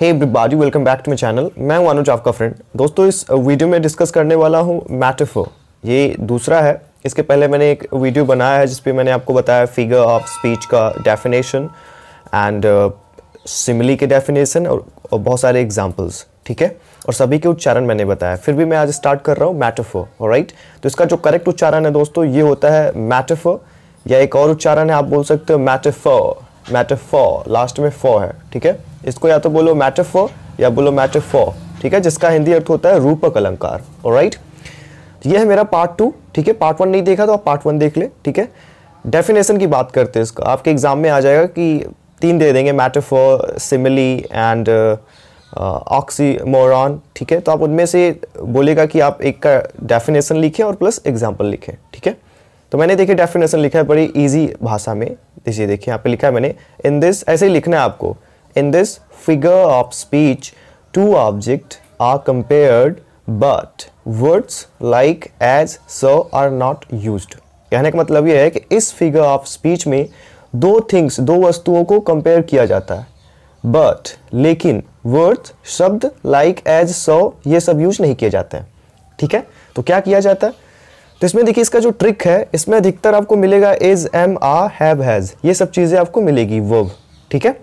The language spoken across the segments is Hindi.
Hey everybody welcome back to my channel मैं हूँ अनुज आपका फ्रेंड दोस्तों इस वीडियो में डिस्कस करने वाला हूँ मैटफो ये दूसरा है इसके पहले मैंने एक वीडियो बनाया है जिसपे मैंने आपको बताया फिगर ऑफ स्पीच का डेफिनेशन एंड सिमिली के डेफिनेशन और, और बहुत सारे एग्जाम्पल्स ठीक है और सभी के उच्चारण मैंने बताया फिर भी मैं आज स्टार्ट कर रहा हूँ मैटफो राइट तो इसका जो करेक्ट उच्चारण है दोस्तों ये होता है मैटफो या एक और उच्चारण है आप बोल सकते हो मैटफो मैटफो लास्ट में फो है ठीक है इसको या तो बोलो मैटाफोर या बोलो मैटाफोर ठीक है जिसका हिंदी अर्थ होता है रूपक अलंकार राइट ये है मेरा पार्ट टू ठीक है पार्ट वन नहीं देखा तो आप पार्ट वन देख ले ठीक है डेफिनेशन की बात करते हैं इसका आपके एग्जाम में आ जाएगा कि तीन दे देंगे मैटाफोर सिमिली एंड ऑक्सीमोरॉन ठीक है तो आप उनमें से बोलेगा कि आप एक का डेफिनेशन लिखें और प्लस एग्जाम्पल लिखें ठीक है तो मैंने देखिए डेफिनेशन लिखा है बड़ी ईजी भाषा में देखिए देखिए यहाँ पे लिखा है मैंने इन दिस ऐसे ही लिखना है आपको In this figure of speech, two objects are compared but words like as so are not used. कहने का मतलब यह है कि इस फिगर ऑफ स्पीच में दो थिंग्स दो वस्तुओं को कंपेयर किया जाता है बट लेकिन वर्ड शब्द लाइक एज सो ये सब यूज नहीं किए जाते हैं ठीक है तो क्या किया जाता है तो इसमें देखिए इसका जो ट्रिक है इसमें अधिकतर आपको मिलेगा is am are have has ये सब चीज़ें आपको मिलेगी वर्ब ठीक है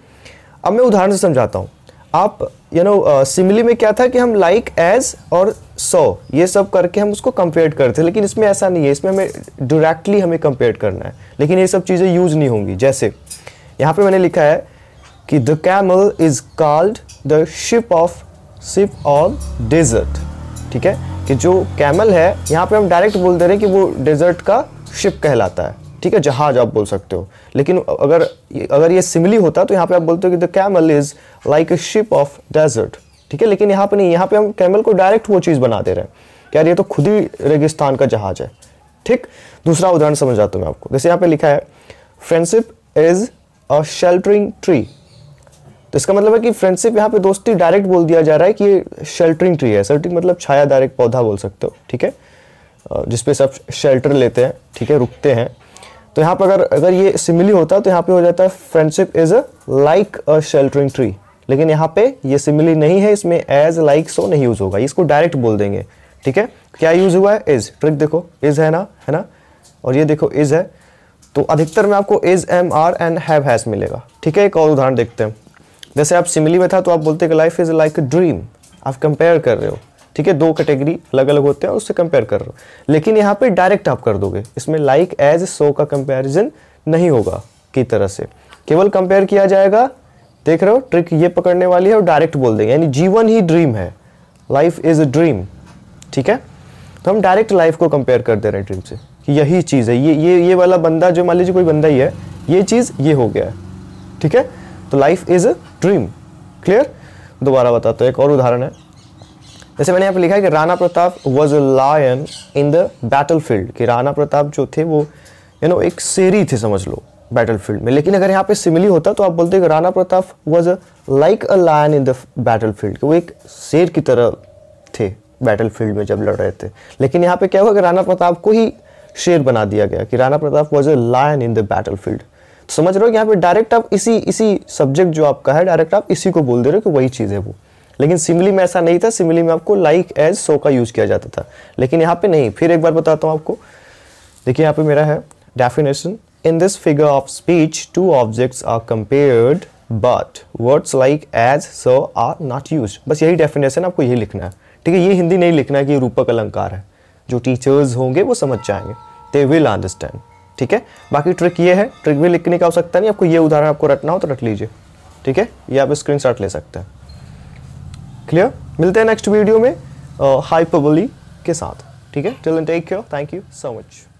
अब मैं उदाहरण से समझाता हूँ आप यू नो सिमिली में क्या था कि हम लाइक like, एज और सौ ये सब करके हम उसको कंपेयर करते हैं लेकिन इसमें ऐसा नहीं है इसमें हमें डायरेक्टली हमें कंपेयर करना है लेकिन ये सब चीज़ें यूज नहीं होंगी जैसे यहाँ पे मैंने लिखा है कि the camel is called the ship of ship on desert ठीक है कि जो कैमल है यहाँ पे हम डायरेक्ट बोल दे रहे हैं कि वो डेजर्ट का शिप कहलाता है ठीक है जहाज आप बोल सकते हो लेकिन अगर अगर ये सिमिली होता तो यहाँ पे आप बोलते हो कि the camel is like a ship of desert ठीक है लेकिन यहाँ पे नहीं यहाँ पे हम कैमल को डायरेक्ट वो चीज़ बना दे रहे हैं यार ये तो खुद ही रेगिस्तान का जहाज है ठीक दूसरा उदाहरण समझ जाता हूँ मैं आपको जैसे यहाँ पे लिखा है friendship is a sheltering tree तो इसका मतलब है कि फ्रेंडशिप यहाँ पे दोस्ती डायरेक्ट बोल दिया जा रहा है कि ये शेल्टरिंग ट्री है शेल्टरिंग मतलब छाया डायरेक्ट पौधा बोल सकते हो ठीक है जिसपे सब शेल्टर लेते हैं ठीक है रुकते हैं तो यहाँ पर अगर अगर ये सिमिली होता तो यहाँ पे हो जाता है friendship is like a sheltering tree लेकिन यहाँ पे ये सिमिली नहीं है इसमें एज लाइक सो नहीं यूज होगा इसको डायरेक्ट बोल देंगे ठीक है क्या यूज हुआ है इज ट्रिक देखो इज है ना है ना और ये देखो इज है तो अधिकतर में आपको is am are and have has मिलेगा ठीक है एक और उदाहरण देखते हैं जैसे आप सिमिली में था तो आप बोलते कि life is like a dream आप कंपेयर कर रहे हो ठीक है दो कैटेगरी अलग अलग होते हैं उससे कंपेयर कर रहे हो लेकिन यहाँ पे डायरेक्ट आप कर दोगे इसमें लाइक एज सो का कंपेरिजन नहीं होगा की तरह से केवल कंपेयर किया जाएगा देख रहे हो ट्रिक ये पकड़ने वाली है और डायरेक्ट बोल देंगे यानी जीवन ही ड्रीम है लाइफ इज़ अ ड्रीम ठीक है तो हम डायरेक्ट लाइफ को कंपेयर कर दे रहे हैं ड्रीम से कि यही चीज़ है ये ये ये वाला बंदा जो मान लीजिए कोई बंदा ही है ये चीज़ ये हो गया है ठीक है तो life is a dream clear दोबारा बताता हूँ एक और उदाहरण है जैसे मैंने यहाँ पे लिखा है कि Rana Pratap was a lion in the battle field कि राणा प्रताप जो थे वो यू नो एक शेरी थे समझ लो बैटल फील्ड में लेकिन अगर यहाँ पे सिमिली होता तो आप बोलते कि Rana Pratap was a like a lion in the battle field वो एक शेर की तरह थे बैटल फील्ड में जब लड़ रहे थे लेकिन यहाँ पे क्या हुआ कि राणा प्रताप को ही शेर बना दिया गया कि Rana Pratap was a lion in the battle field समझ रहे हो यहाँ पे डायरेक्ट आप इसी इसी सब्जेक्ट जो आपका है डायरेक्ट आप इसी को बोल दे रहे हो कि वही चीज़ है वो लेकिन सिमली में ऐसा नहीं था सिमली में आपको लाइक एज सो का यूज़ किया जाता था लेकिन यहाँ पे नहीं फिर एक बार बताता हूँ आपको देखिए यहाँ पे मेरा है definition in this figure of speech two objects are compared but words like as so are not use बस यही डेफिनेशन आपको यही लिखना है ठीक है ये हिंदी नहीं लिखना है कि रूपक अलंकार है जो टीचर्स होंगे वो समझ जाएंगे दे विल अंडरस्टैंड ठीक है बाकी ट्रिक ये है ट्रिक भी लिखने का आवश्यकता नहीं आपको ये उदाहरण आपको रटना हो तो रट लीजिए ठीक है ये आप स्क्रीन ले सकते हैं क्लियर मिलते हैं नेक्स्ट वीडियो में हाइपबली के साथ ठीक है till take care thank you so much